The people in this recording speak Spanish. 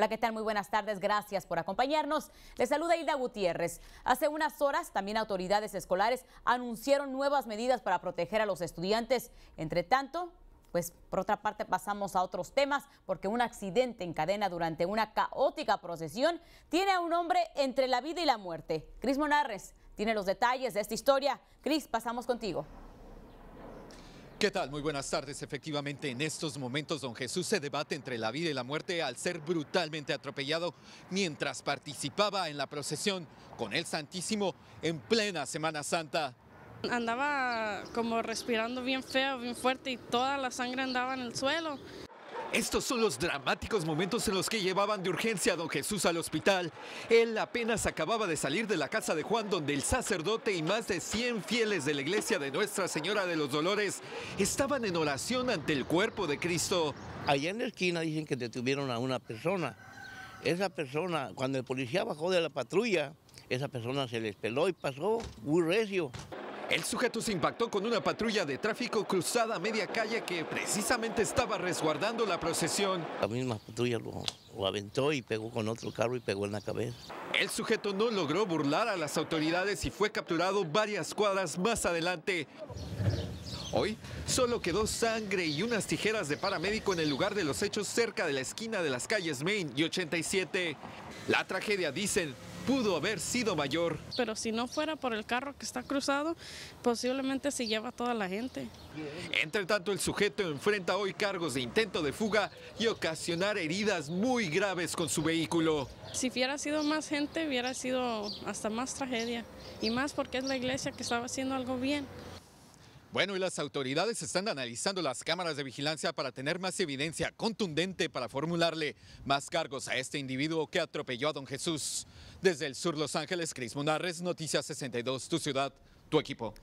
Hola, ¿qué tal? Muy buenas tardes. Gracias por acompañarnos. Les saluda Hilda Gutiérrez. Hace unas horas también autoridades escolares anunciaron nuevas medidas para proteger a los estudiantes. Entre tanto, pues por otra parte pasamos a otros temas porque un accidente en cadena durante una caótica procesión tiene a un hombre entre la vida y la muerte. Cris Monarres tiene los detalles de esta historia. Cris, pasamos contigo. ¿Qué tal? Muy buenas tardes. Efectivamente, en estos momentos don Jesús se debate entre la vida y la muerte al ser brutalmente atropellado mientras participaba en la procesión con el Santísimo en plena Semana Santa. Andaba como respirando bien feo, bien fuerte y toda la sangre andaba en el suelo. Estos son los dramáticos momentos en los que llevaban de urgencia a don Jesús al hospital. Él apenas acababa de salir de la casa de Juan, donde el sacerdote y más de 100 fieles de la iglesia de Nuestra Señora de los Dolores estaban en oración ante el cuerpo de Cristo. Allá en la esquina dicen que detuvieron a una persona. Esa persona, cuando el policía bajó de la patrulla, esa persona se les peló y pasó muy recio. El sujeto se impactó con una patrulla de tráfico cruzada a media calle que precisamente estaba resguardando la procesión. La misma patrulla lo, aventó y pegó con otro carro y pegó en la cabeza. El sujeto no logró burlar a las autoridades y fue capturado varias cuadras más adelante. Hoy solo quedó sangre y unas tijeras de paramédico en el lugar de los hechos cerca de la esquina de las calles Main y 87. La tragedia, dicen, pudo haber sido mayor. Pero si no fuera por el carro que está cruzado, posiblemente se lleva toda la gente. Entre tanto, el sujeto enfrenta hoy cargos de intento de fuga y ocasionar heridas muy graves con su vehículo. Si hubiera sido más gente, hubiera sido hasta más tragedia. Y más porque es la iglesia que estaba haciendo algo bien. Bueno, y las autoridades están analizando las cámaras de vigilancia para tener más evidencia contundente para formularle más cargos a este individuo que atropelló a don Jesús. Desde el sur Los Ángeles, Cris Monarres, Noticias 62, tu ciudad, tu equipo.